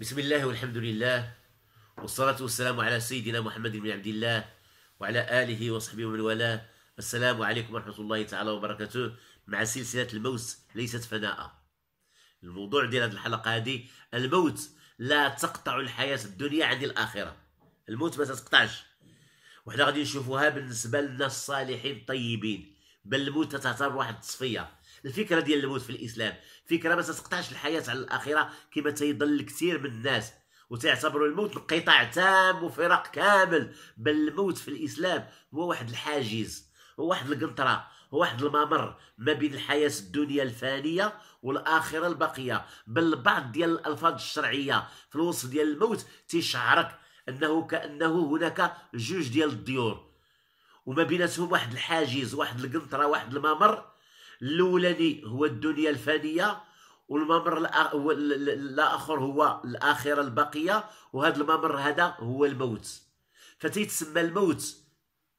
بسم الله والحمد لله والصلاة والسلام على سيدنا محمد بن عبد الله وعلى آله وصحبه ومن والاه السلام عليكم ورحمة الله تعالى وبركاته مع سلسلة الموت ليست فناء الموضوع ديال هذه الحلقة هذه الموت لا تقطع الحياة الدنيا عن الآخرة الموت ما تتقطعش وحنا غادي نشوفوها بالنسبة للناس الصالحين الطيبين بل الموت تعتبر واحد التصفية الفكره ديال الموت في الاسلام فكره ما تسقطعش الحياه على الاخره كما تيظن كثير من الناس وتعتبروا الموت انقطاع تام وفراق كامل بل الموت في الاسلام هو واحد الحاجز هو واحد القنطره هو واحد الممر ما بين الحياه الدنيا الفانيه والاخره الباقيه بل بعض ديال الالفاظ الشرعيه في الوصف ديال الموت تشعرك انه كانه هناك جوج ديال الديور وما بيناتهم واحد الحاجز واحد القنطره واحد الممر الاولاني هو الدنيا الفانيه والممر الاخر هو الاخره الباقيه وهذا الممر هذا هو الموت فتيتسمى الموت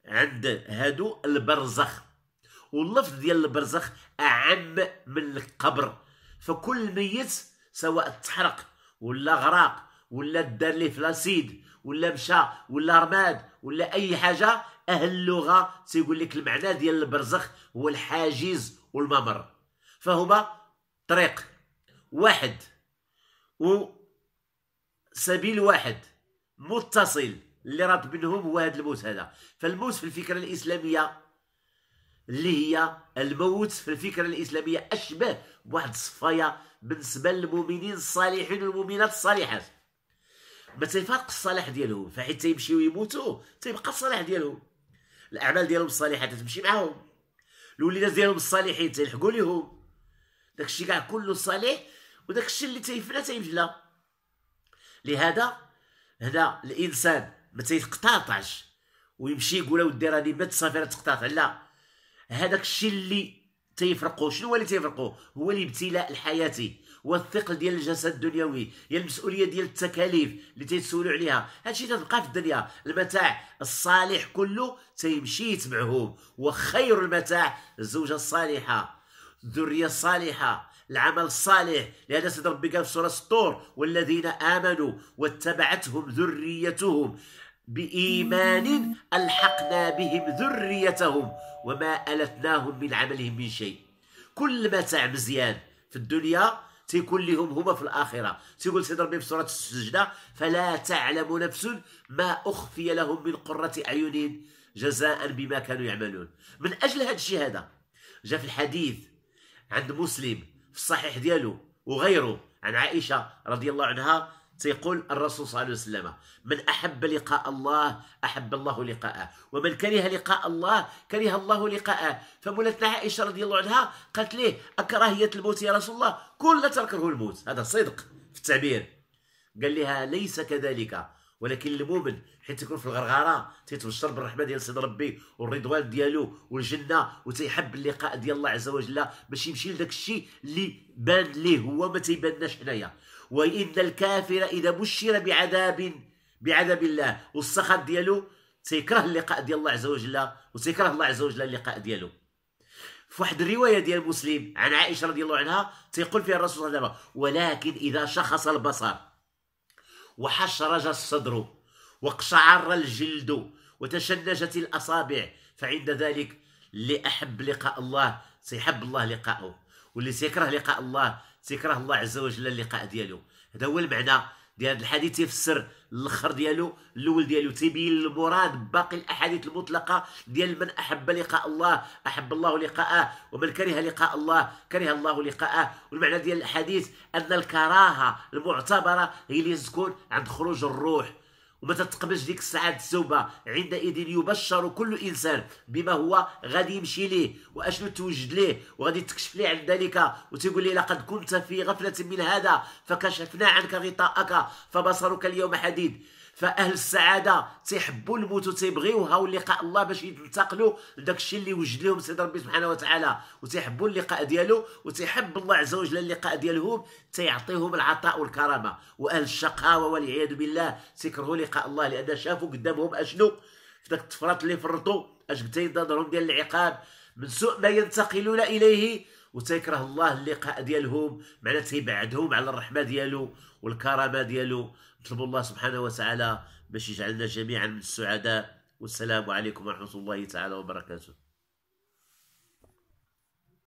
عند هادو البرزخ واللفظ ديال البرزخ اعم من القبر فكل ميت سواء تحرق ولا غرق ولا دار ليه فلاسيد ولا مشى ولا رماد ولا اي حاجه اهل اللغه تيقول لك المعنى ديال البرزخ هو الحاجز والممر فهما طريق واحد و سبيل واحد متصل اللي رابط بينهم هو هذا الموت هذا فالموت في الفكره الاسلاميه اللي هي الموت في الفكره الاسلاميه اشبه بواحد الصفايه بالنسبه للمؤمنين الصالحين والمؤمنات الصالحات ما تيفارق الصلاح ديالهم فحيت تيمشيو يموتوا تيبقى الصلاح ديالهم الاعمال ديالهم الصالحه تتمشي معاهم الوليدات ديالهم الصالحين تيلحقوا ليهم داكشي كاع كله صالح وداكشي اللي تيفنى تيفنى لهذا هنا الانسان ما تيتقطعش ويمشي يقول اودي راني مت صافي راه تقطعت لا هذاك الشيء اللي تيفرقو شنو هو اللي تيفرقو هو الابتلاء الحياتي والثقل ديال الجسد الدنيوي هي المسؤوليه ديال التكاليف اللي تيتسولوا عليها هادشي تتبقى في الدنيا المتاع الصالح كله تيمشي يتبعهم وخير المتاع الزوجه الصالحه الذريه الصالحه العمل الصالح لهذا سيد ربي قال في سوره الطور والذين امنوا واتبعتهم ذريتهم بايمان الحقنا بهم ذريتهم وما التناهم من عملهم من شيء كل متاع مزيان في الدنيا تيكون لهم هما في الاخره تيقول سيدي ربي في سوره السجده فلا تعلم نفس ما اخفي لهم من قره اعين جزاء بما كانوا يعملون من اجل هذا الشيء هذا جاء في الحديث عند مسلم في الصحيح ديالو وغيره عن عائشه رضي الله عنها سيقول الرسول صلى الله عليه وسلم من أحب لقاء الله أحب الله لقاءه ومن كره لقاء الله كره الله لقاءه فمولتنا عائشة رضي الله عنها قالت ليه أكراهية الموت يا رسول الله كل تركه الموت هذا صدق في التعبير قال لها ليس كذلك ولكن المؤمن حيت تكون في الغرغره تيتبشر بالرحمه ديال سيد ربي والرضوان ديالو والجنه وتيحب اللقاء ديال الله عز وجل باش يمشي لداك الشيء اللي بان ليه هو ما تيبانناش حنايا وإن الكافر إذا بشر بعذاب بعذاب الله والسخط ديالو تيكره اللقاء ديال الله عز وجل وتيكره الله عز وجل اللقاء ديالو في واحد الروايه ديال مسلم عن عائشه رضي الله عنها تيقول فيها الرسول صلى الله عليه وسلم ولكن اذا شخص البصر وحشرج الصدر وقشعر الجلد وتشنجت الاصابع فعند ذلك اللي احب لقاء الله سيحب الله لقاءه واللي سيكره لقاء الله تيكره الله عز وجل اللقاء ديالو هذا هو المعنى ديال هذا الحديث تيفسر الاخر ديالو الاول ديالو تيبين المراد باقي الاحاديث المطلقه ديال من احب لقاء الله احب الله لقاءه ومن كره لقاء الله كره الله لقاءه والمعنى ديال الحديث ان الكراهه المعتبره هي اللي تكون عند خروج الروح وما تتقبلش ديك السعاده التوبه عندئذ يبشر كل انسان بما هو غادي يمشي ليه واشنو توجد ليه وغادي تكشف ليه عن ذلك وتقول لي لقد كنت في غفله من هذا فكشفنا عنك غطاءك فبصرك اليوم حديد فاهل السعاده تيحبوا الموت وتيبغيوها ولقاء الله باش ينتقلوا لداك الشيء اللي وجد لهم سيد ربي سبحانه وتعالى وتيحبوا اللقاء ديالو وتيحب الله عز وجل اللقاء ديالهم تيعطيهم العطاء والكرامه واهل الشقاوه والعياذ بالله تيكرهوا لقاء الله لان شافوا قدامهم اشنو في داك الطفرات اللي فرطوا اش قتاي نظرهم ديال العقاب من سوء ما ينتقلون اليه وتيكره الله اللقاء ديالهم معناتها يبعدهم على الرحمه ديالو والكرامه ديالو نطلب الله سبحانه وتعالى باش يجعلنا جميعا من السعداء والسلام عليكم ورحمه الله تعالى وبركاته